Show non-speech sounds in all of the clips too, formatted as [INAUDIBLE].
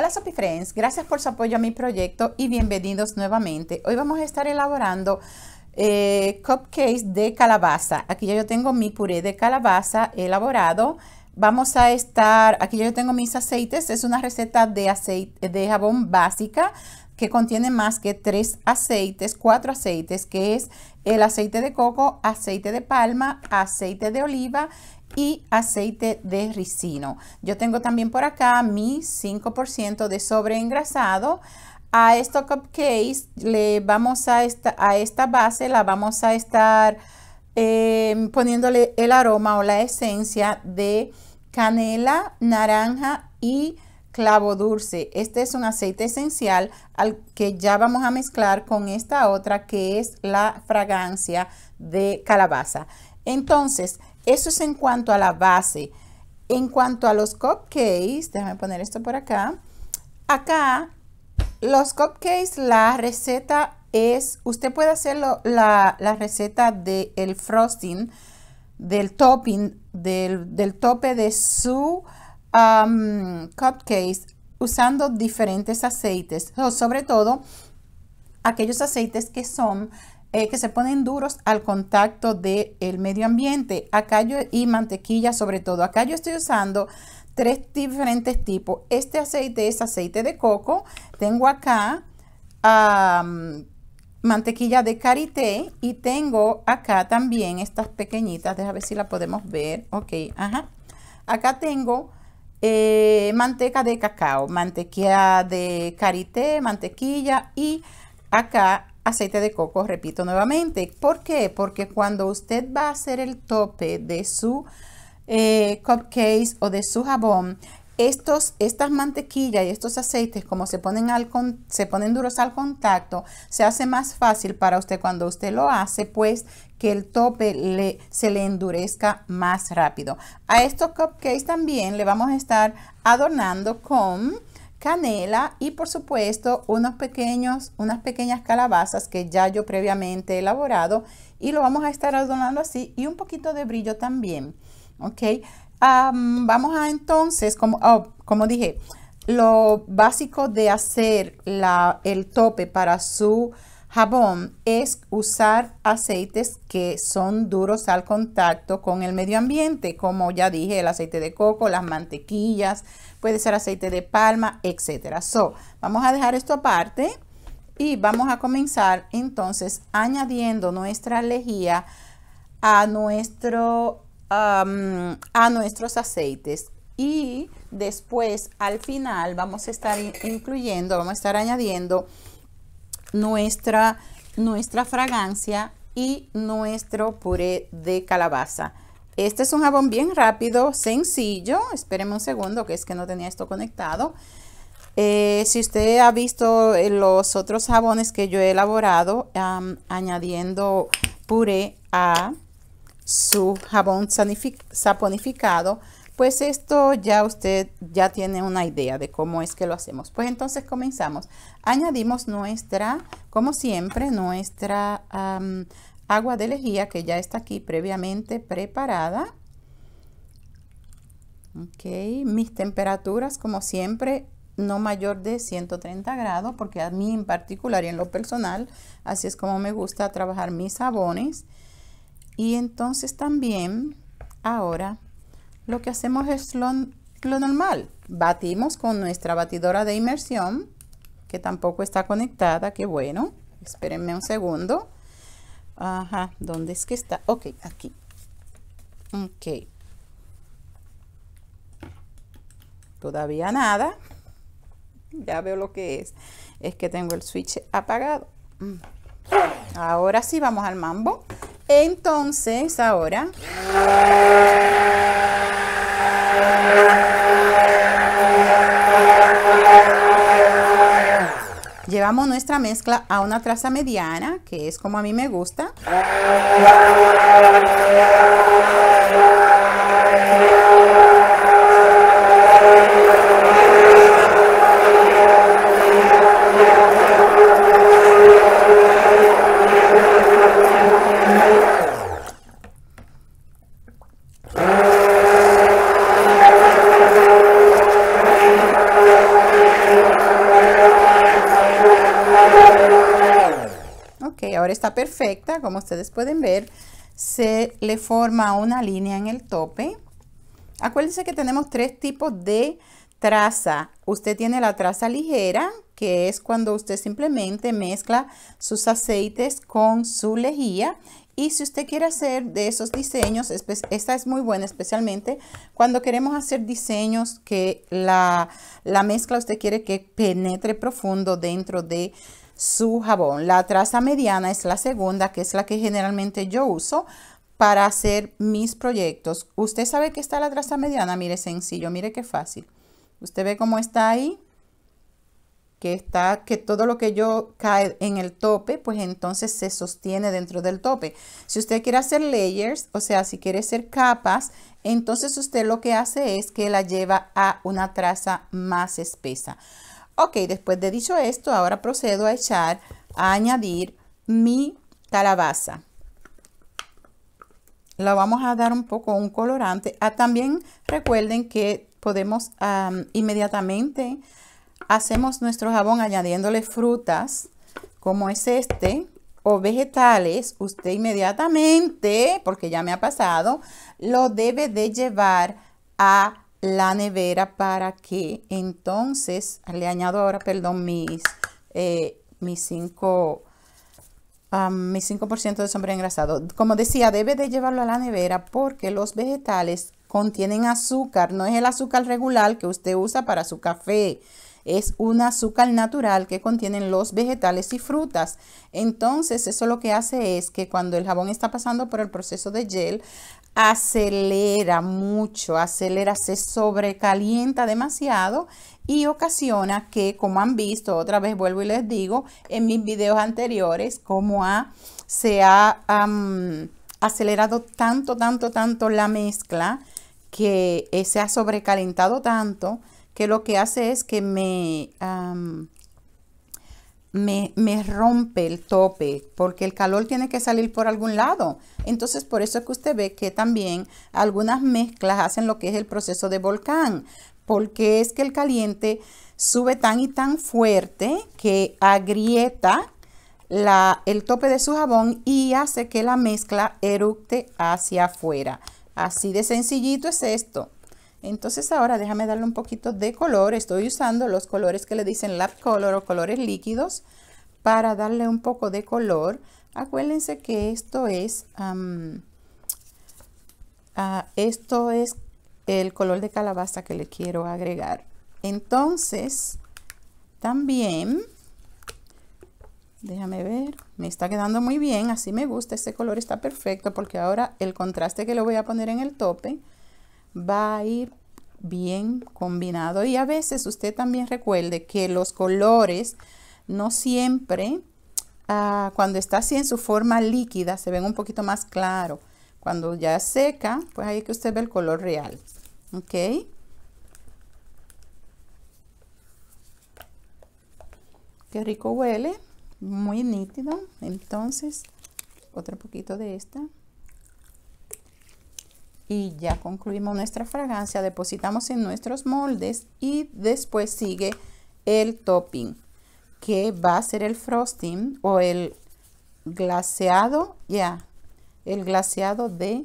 Hola Sophie Friends, gracias por su apoyo a mi proyecto y bienvenidos nuevamente. Hoy vamos a estar elaborando eh, cupcakes de calabaza. Aquí ya yo tengo mi puré de calabaza elaborado. Vamos a estar, aquí ya yo tengo mis aceites. Es una receta de aceite de jabón básica que contiene más que tres aceites, cuatro aceites, que es el aceite de coco, aceite de palma, aceite de oliva y aceite de ricino. Yo tengo también por acá mi 5% de sobreengrasado. A estos cupcakes le vamos a esta, a esta base la vamos a estar eh, poniéndole el aroma o la esencia de canela, naranja y clavo dulce. Este es un aceite esencial al que ya vamos a mezclar con esta otra que es la fragancia de calabaza. Entonces, eso es en cuanto a la base. En cuanto a los cupcakes, déjame poner esto por acá. Acá, los cupcakes, la receta es, usted puede hacer la, la, receta del frosting, del topping, del, del tope de su um, cupcake usando diferentes aceites, o sobre todo aquellos aceites que son eh, que se ponen duros al contacto del el medio ambiente. Acá yo, y mantequilla sobre todo. Acá yo estoy usando tres diferentes tipos. Este aceite es aceite de coco. Tengo acá mantequilla de karité y tengo acá también estas pequeñitas. Deja ver si la podemos ver. Ok, ajá. Acá tengo eh, manteca de cacao, mantequilla de karité, mantequilla y acá aceite de coco, repito nuevamente. ¿Por qué? Porque cuando usted va a hacer el tope de su eh, o de su jabón, estos, estas mantequillas y estos aceites, como se ponen, al se ponen duros al contacto, se hace más fácil para usted cuando usted lo hace, pues que el tope le, se le endurezca más rápido. A estos cupcakes también le vamos a estar adornando con canela y por supuesto unos pequeños, unas pequeñas calabazas que ya yo previamente he elaborado y lo vamos a estar adornando así y un poquito de brillo también. Ok, vamos a entonces, como, oh, como dije, lo básico de hacer la, el tope para su Jabón es usar aceites que son duros al contacto con el medio ambiente, como ya dije, el aceite de coco, las mantequillas, puede ser aceite de palma, etcétera So, vamos a dejar esto aparte y vamos a comenzar entonces añadiendo nuestra lejía a, nuestro, um, a nuestros aceites. Y después, al final, vamos a estar incluyendo, vamos a estar añadiendo nuestra, nuestra fragancia y nuestro puré de calabaza. Este es un jabón bien rápido, sencillo. Espérenme un segundo, que es que no tenía esto conectado. Eh, si usted ha visto eh, los otros jabones que yo he elaborado, añadiendo puré a su jabón saponificado, pues esto ya usted ya tiene una idea de cómo es que lo hacemos. Pues entonces comenzamos. Añadimos nuestra, como siempre, nuestra agua de lejía que ya está aquí previamente preparada. Ok, mis temperaturas como siempre no mayor de 130 grados porque a mí en particular y en lo personal así es como me gusta trabajar mis sabones. Y entonces también ahora lo que hacemos es lo, normal. Batimos con nuestra batidora de inmersión, que tampoco está conectada, que bueno. Espérenme un segundo. Ajá, ¿dónde es que está? Ok, aquí. Ok. Todavía nada. Ya veo lo que es. Es que tengo el switch apagado. Mm. Ahora sí, vamos al mambo. Entonces, ahora... Llevamos nuestra mezcla a una traza mediana, que es como a mí me gusta. perfecta, como ustedes pueden ver. Se le forma una línea en el tope. Acuérdense que tenemos tres tipos de traza. Usted tiene la traza ligera, que es cuando usted simplemente mezcla sus aceites con su lejía. Y si usted quiere hacer de esos diseños, esta es muy buena, especialmente cuando queremos hacer diseños que la, la mezcla usted quiere que penetre profundo dentro de su jabón. La traza mediana es la segunda, que es la que generalmente yo uso para hacer mis proyectos. Usted sabe que está la traza mediana, mire sencillo, mire qué fácil. Usted ve cómo está ahí, que está, que todo lo que yo cae en el tope, pues entonces se sostiene dentro del tope. Si usted quiere hacer layers, o sea, si quiere hacer capas, entonces usted lo que hace es que la lleva a una traza más espesa. Ok, después de dicho esto, ahora procedo a echar, a añadir mi calabaza. La vamos a dar un poco un colorante. Ah, también recuerden que podemos inmediatamente hacemos nuestro jabón añadiéndole frutas como es este o vegetales, usted inmediatamente, porque ya me ha pasado, lo debe de llevar a la nevera para que entonces, le añado ahora, perdón, mis, eh, mis cinco... 5% de sombra engrasado. Como decía, debe de llevarlo a la nevera porque los vegetales contienen azúcar. No es el azúcar regular que usted usa para su café es un azúcar natural que contienen los vegetales y frutas. Entonces, eso lo que hace es que cuando el jabón está pasando por el proceso de gel, acelera mucho, acelera, se sobrecalienta demasiado y ocasiona que, como han visto, otra vez vuelvo y les digo en mis videos anteriores, como se ha acelerado tanto, tanto, tanto la mezcla que eh, se ha sobrecalentado tanto que lo que hace es que me, me, rompe el tope, porque el calor tiene que salir por algún lado. Entonces, por eso es que usted ve que también algunas mezclas hacen lo que es el proceso de volcán, porque es que el caliente sube tan y tan fuerte que agrieta la, el tope de su jabón y hace que la mezcla eructe hacia afuera. Así de sencillito es esto. Entonces ahora déjame darle un poquito de color. Estoy usando los colores que le dicen lab color o colores líquidos para darle un poco de color. Acuérdense que esto es, ah, esto es el color de calabaza que le quiero agregar. Entonces, también, déjame ver, me está quedando muy bien, así me gusta, este color está perfecto porque ahora el contraste que le voy a poner en el tope va a ir bien combinado. Y a veces usted también recuerde que los colores no siempre, ah, cuando está así en su forma líquida, se ven un poquito más claro. Cuando ya seca, pues ahí que usted ve el color real. ¿Ok? Qué rico huele, muy nítido. Entonces, otro poquito de esta y ya concluimos nuestra fragancia, depositamos en nuestros moldes y después sigue el topping que va a ser el frosting o el glaseado, ya, el glaseado de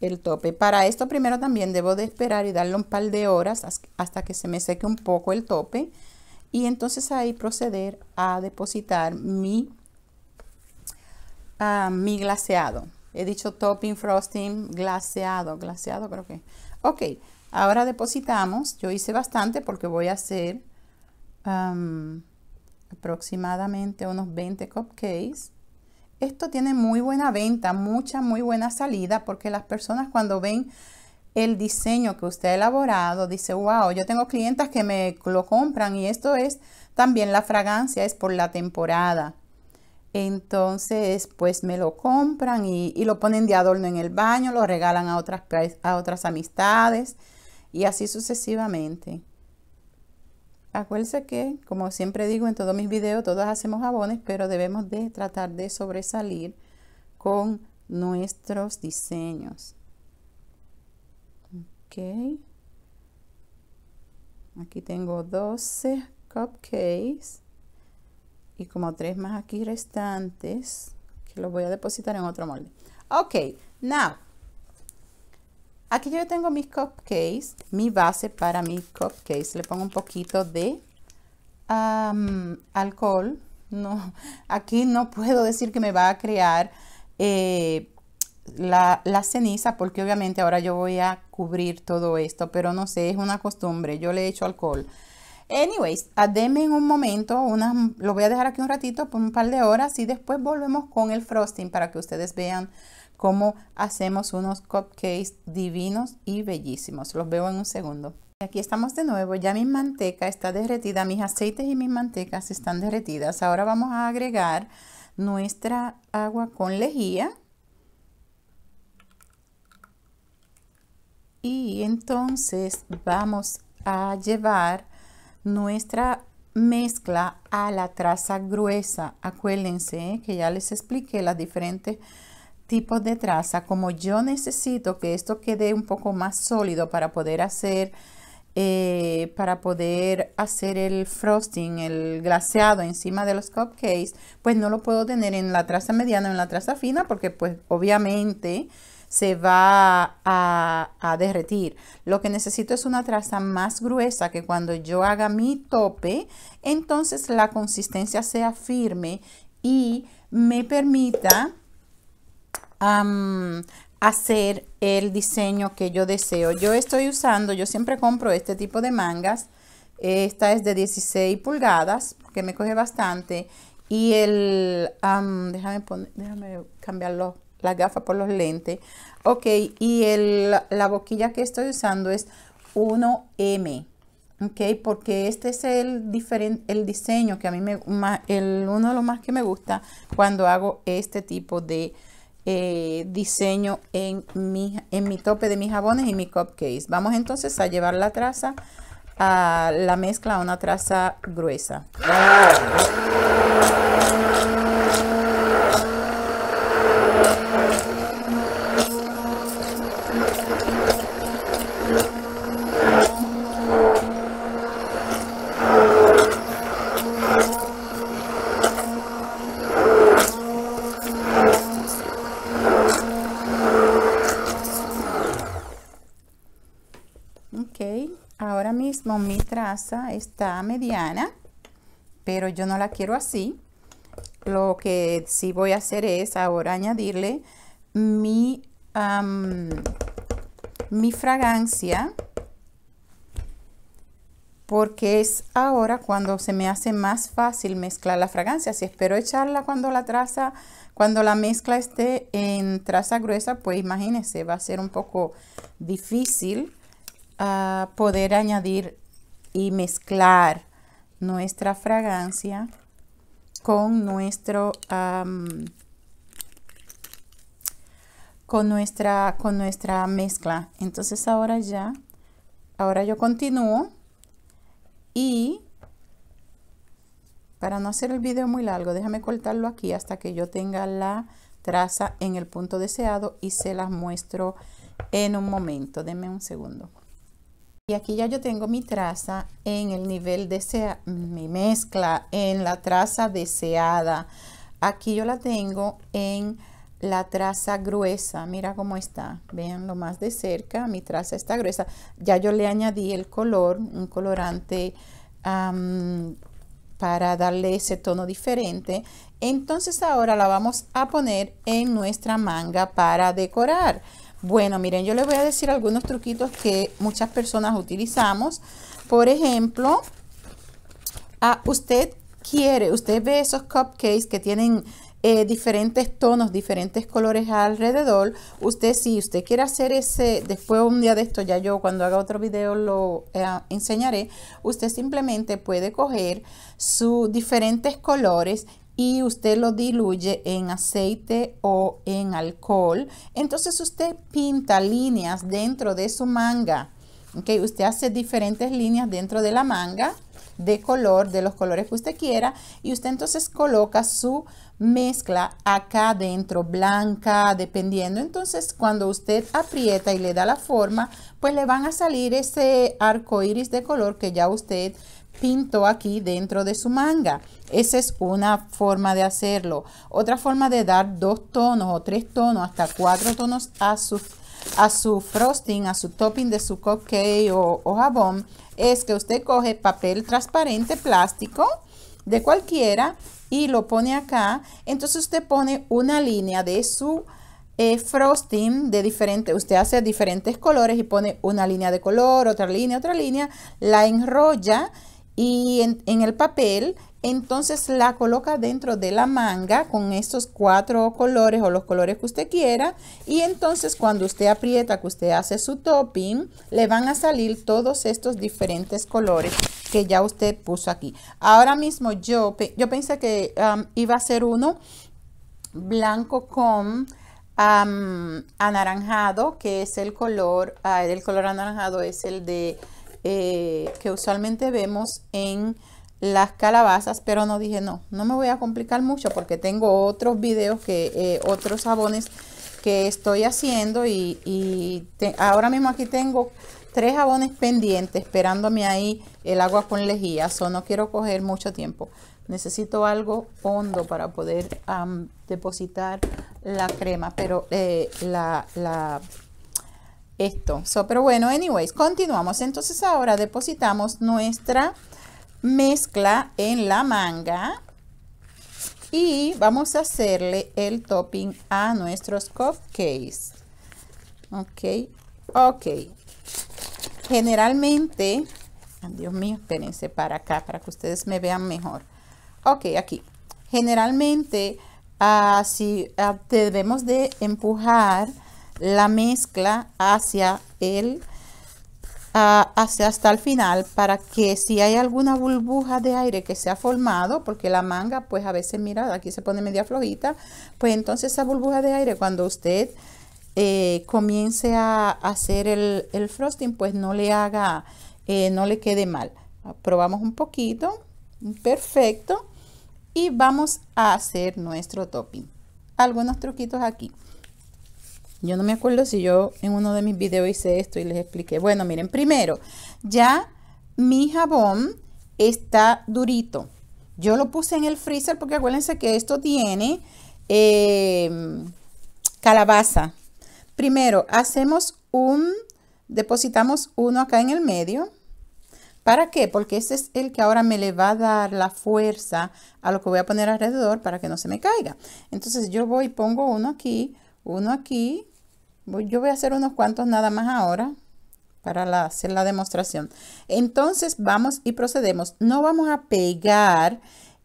el tope. Para esto primero también debo de esperar y darle un par de horas hasta que se me seque un poco el tope y entonces ahí proceder a depositar mi, ah, mi glaseado. He dicho topping, frosting, glaseado, glaseado creo que. Ok, ahora depositamos. Yo hice bastante porque voy a hacer aproximadamente unos 20 cupcakes. Esto tiene muy buena venta, mucha, muy buena salida porque las personas cuando ven el diseño que usted ha elaborado, dice, wow, yo tengo clientas que me lo compran y esto es también la fragancia, es por la temporada. Entonces, pues me lo compran y, lo ponen de adorno en el baño, lo regalan a otras, a otras amistades y así sucesivamente. Acuérdense que, como siempre digo en todos mis videos, todos hacemos jabones, pero debemos de tratar de sobresalir con nuestros diseños. Ok. Aquí tengo 12 cupcakes y como tres más aquí restantes que lo voy a depositar en otro molde. Ok, now. Aquí yo tengo mis cupcakes, mi base para mis cupcakes. Le pongo un poquito de alcohol. No, [LAUGHS] aquí no puedo decir que me va a crear eh, la, ceniza porque obviamente ahora yo voy a cubrir todo esto, pero no sé, es una costumbre. Yo le he hecho alcohol. Anyways, deme en un momento, lo voy a dejar aquí un ratito por un par de horas y después volvemos con el frosting para que ustedes vean cómo hacemos unos cupcakes divinos y bellísimos. Los veo en un segundo. Aquí estamos de nuevo, ya mi manteca está derretida, mis aceites y mis mantecas están derretidas. Ahora vamos a agregar nuestra agua con lejía. Y entonces vamos a llevar nuestra mezcla a la traza gruesa. Acuérdense que ya les expliqué los diferentes tipos de traza. Como yo necesito que esto quede un poco más sólido para poder hacer, eh, para poder hacer el frosting, el glaseado encima de los cupcakes, pues no lo puedo tener en la traza mediana o en la traza fina porque pues obviamente se va a, derretir. Lo que necesito es una traza más gruesa que cuando yo haga mi tope, entonces la consistencia sea firme y me permita hacer el diseño que yo deseo. Yo estoy usando, yo siempre compro este tipo de mangas. Esta es de 16 pulgadas, que me coge bastante. Y el... déjame, poner, déjame cambiarlo la gafa por los lentes. Ok, y el, la boquilla que estoy usando es 1M. Ok, porque este es el, diferente, el diseño que a mí me, el, uno de los más que me gusta cuando hago este tipo de eh, diseño en mi, en mi tope de mis jabones y mi cupcake Vamos entonces a llevar la traza, a la mezcla a una traza gruesa. está mediana, pero yo no la quiero así. Lo que sí voy a hacer es ahora añadirle mi, mi fragancia porque es ahora cuando se me hace más fácil mezclar la fragancia. Si espero echarla cuando la traza, cuando la mezcla esté en traza gruesa, pues imagínense, va a ser un poco difícil ah, poder añadir y mezclar nuestra fragancia con nuestro con nuestra con nuestra mezcla entonces ahora ya ahora yo continúo y para no hacer el video muy largo déjame cortarlo aquí hasta que yo tenga la traza en el punto deseado y se las muestro en un momento denme un segundo y aquí ya yo tengo mi traza en el nivel deseado, mi mezcla en la traza deseada. Aquí yo la tengo en la traza gruesa. Mira cómo está. Vean lo más de cerca. Mi traza está gruesa. Ya yo le añadí el color, un colorante para darle ese tono diferente. Entonces ahora la vamos a poner en nuestra manga para decorar. Bueno, miren, yo les voy a decir algunos truquitos que muchas personas utilizamos. Por ejemplo, a ah, usted quiere, usted ve esos cupcakes que tienen eh, diferentes tonos, diferentes colores alrededor. Usted, si usted quiere hacer ese, después un día de esto, ya yo cuando haga otro video lo eh, enseñaré. Usted simplemente puede coger sus diferentes colores y usted lo diluye en aceite o en alcohol, entonces usted pinta líneas dentro de su manga. usted hace diferentes líneas dentro de la manga de color, de los colores que usted quiera, y usted entonces coloca su mezcla acá dentro, blanca, dependiendo. Entonces, cuando usted aprieta y le da la forma, pues le van a salir ese arco iris de color que ya usted pinto aquí dentro de su manga. Esa es una forma de hacerlo. Otra forma de dar dos tonos o tres tonos, hasta cuatro tonos a su, a su frosting, a su topping de su cupcake o, jabón, es que usted coge papel transparente, plástico, de cualquiera, y lo pone acá. Entonces usted pone una línea de su... Eh, frosting de diferente, usted hace diferentes colores y pone una línea de color, otra línea, otra línea, la enrolla y en, el papel, entonces la coloca dentro de la manga con estos cuatro colores o los colores que usted quiera. Y entonces cuando usted aprieta, que usted hace su topping, le van a salir todos estos diferentes colores que ya usted puso aquí. Ahora mismo yo, yo pensé que um, iba a ser uno blanco con um, anaranjado, que es el color, ah, el color anaranjado es el de eh, que usualmente vemos en las calabazas, pero no dije no, no me voy a complicar mucho porque tengo otros videos que eh, otros jabones que estoy haciendo y, ahora mismo aquí tengo tres jabones pendientes esperándome ahí el agua con lejía, o no quiero coger mucho tiempo. Necesito algo hondo para poder depositar la crema, pero eh, la, la esto. So, pero bueno, anyways, continuamos. Entonces ahora depositamos nuestra mezcla en la manga y vamos a hacerle el topping a nuestros cupcakes. Ok, ok. Generalmente, ah, Dios mío, espérense para acá para que ustedes me vean mejor. Ok, aquí. Generalmente, así ah, si, ah, debemos de empujar la mezcla hacia el hacia hasta el final para que si hay alguna burbuja de aire que se ha formado porque la manga pues a veces mira aquí se pone media flojita pues entonces esa burbuja de aire cuando usted eh, comience a hacer el, frosting pues no le haga eh, no le quede mal probamos un poquito perfecto y vamos a hacer nuestro topping algunos truquitos aquí yo no me acuerdo si yo en uno de mis videos hice esto y les expliqué. Bueno, miren, primero, ya mi jabón está durito. Yo lo puse en el freezer porque acuérdense que esto tiene em, calabaza. Primero, hacemos un, depositamos uno acá en el medio. ¿Para qué? Porque ese es el que ahora me le va a dar la fuerza a lo que voy a poner alrededor para que no se me caiga. Entonces yo voy y pongo uno aquí, uno aquí, yo voy a hacer unos cuantos nada más ahora para hacer la demostración. Entonces vamos y procedemos. No vamos a pegar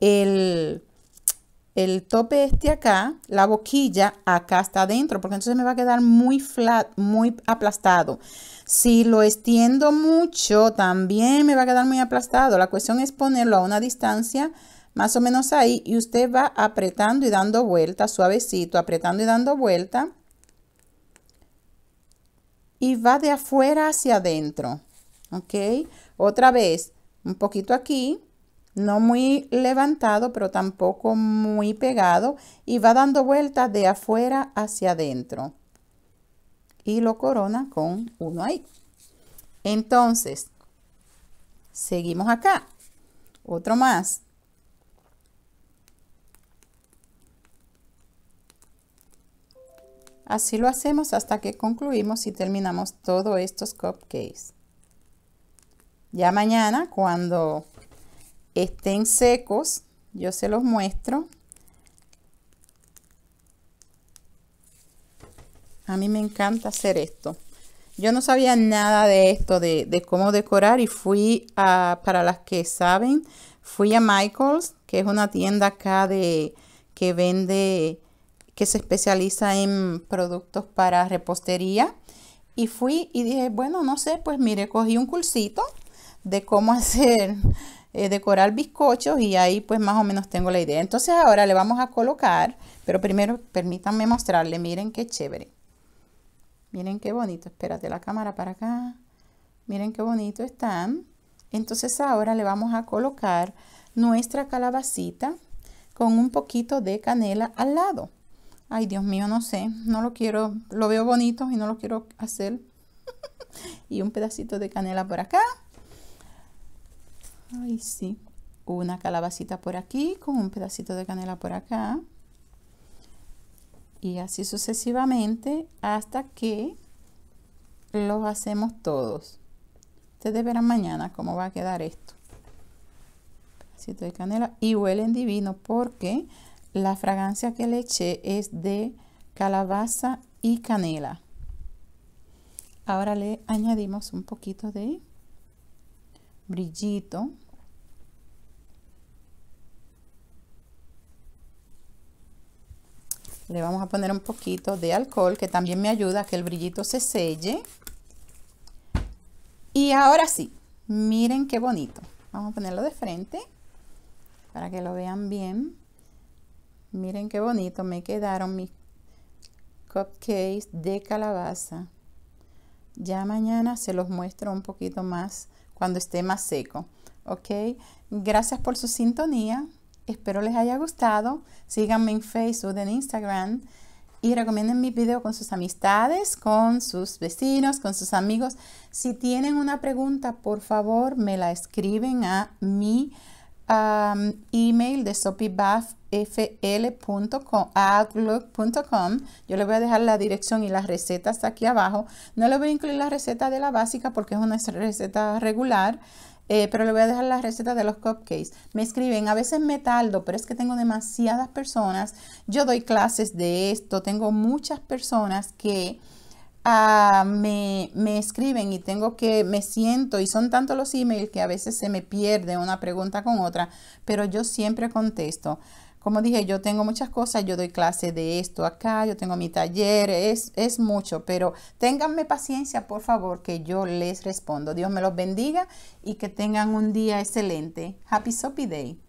el, el tope este acá, la boquilla acá hasta adentro, porque entonces me va a quedar muy flat, muy aplastado. Si lo extiendo mucho, también me va a quedar muy aplastado. La cuestión es ponerlo a una distancia más o menos ahí y usted va apretando y dando vuelta, suavecito, apretando y dando vuelta y va de afuera hacia adentro. ¿Ok? Otra vez, un poquito aquí, no muy levantado, pero tampoco muy pegado. Y va dando vueltas de afuera hacia adentro. Y lo corona con uno ahí. Entonces, seguimos acá. Otro más. Así lo hacemos hasta que concluimos y terminamos todos estos cupcakes. Ya mañana cuando estén secos, yo se los muestro. A mí me encanta hacer esto. Yo no sabía nada de esto, de, cómo decorar y fui a, para las que saben, fui a Michael's, que es una tienda acá de, que vende que se especializa en productos para repostería. Y fui y dije, bueno, no sé, pues mire, cogí un cursito de cómo [LAUGHS] hacer, eh, decorar bizcochos y ahí pues más o menos tengo la idea. Entonces ahora le vamos a colocar, pero primero permítanme mostrarle, miren qué chévere. Miren qué bonito, espérate la cámara para acá. Miren qué bonito están. Entonces ahora le vamos a colocar nuestra calabacita con un poquito de canela al lado. Ay, Dios mío, no sé, no lo quiero, lo veo bonito y no lo quiero hacer. [LAUGHS] y un pedacito de canela por acá. Ay, sí. Una calabacita por aquí con un pedacito de canela por acá. Y así sucesivamente hasta que los hacemos todos. Ustedes verán mañana cómo va a quedar esto. Pedacito de canela. Y huelen divino porque la fragancia que le eché es de calabaza y canela. Ahora le añadimos un poquito de brillito. Le vamos a poner un poquito de alcohol que también me ayuda a que el brillito se selle. Y ahora sí, miren qué bonito. Vamos a ponerlo de frente para que lo vean bien. Miren qué bonito me quedaron mis cupcakes de calabaza. Ya mañana se los muestro un poquito más cuando esté más seco. ¿Ok? Gracias por su sintonía. Espero les haya gustado. Síganme en Facebook, en Instagram. Y recomienden mi video con sus amistades, con sus vecinos, con sus amigos. Si tienen una pregunta, por favor, me la escriben a mi um, email de sopibuff outlook.com. Yo le voy a dejar la dirección y las recetas aquí abajo. No le voy a incluir la receta de la básica porque es una receta regular. Eh, pero le voy a dejar la receta de los cupcakes. Me escriben, a veces me taldo, pero es que tengo demasiadas personas. Yo doy clases de esto, tengo muchas personas que ah, me, me, escriben y tengo que, me siento y son tantos los emails que a veces se me pierde una pregunta con otra, pero yo siempre contesto. Como dije, yo tengo muchas cosas, yo doy clase de esto acá, yo tengo mi taller, es, es mucho, pero ténganme paciencia, por favor, que yo les respondo. Dios me los bendiga y que tengan un día excelente. Happy Soppy Day.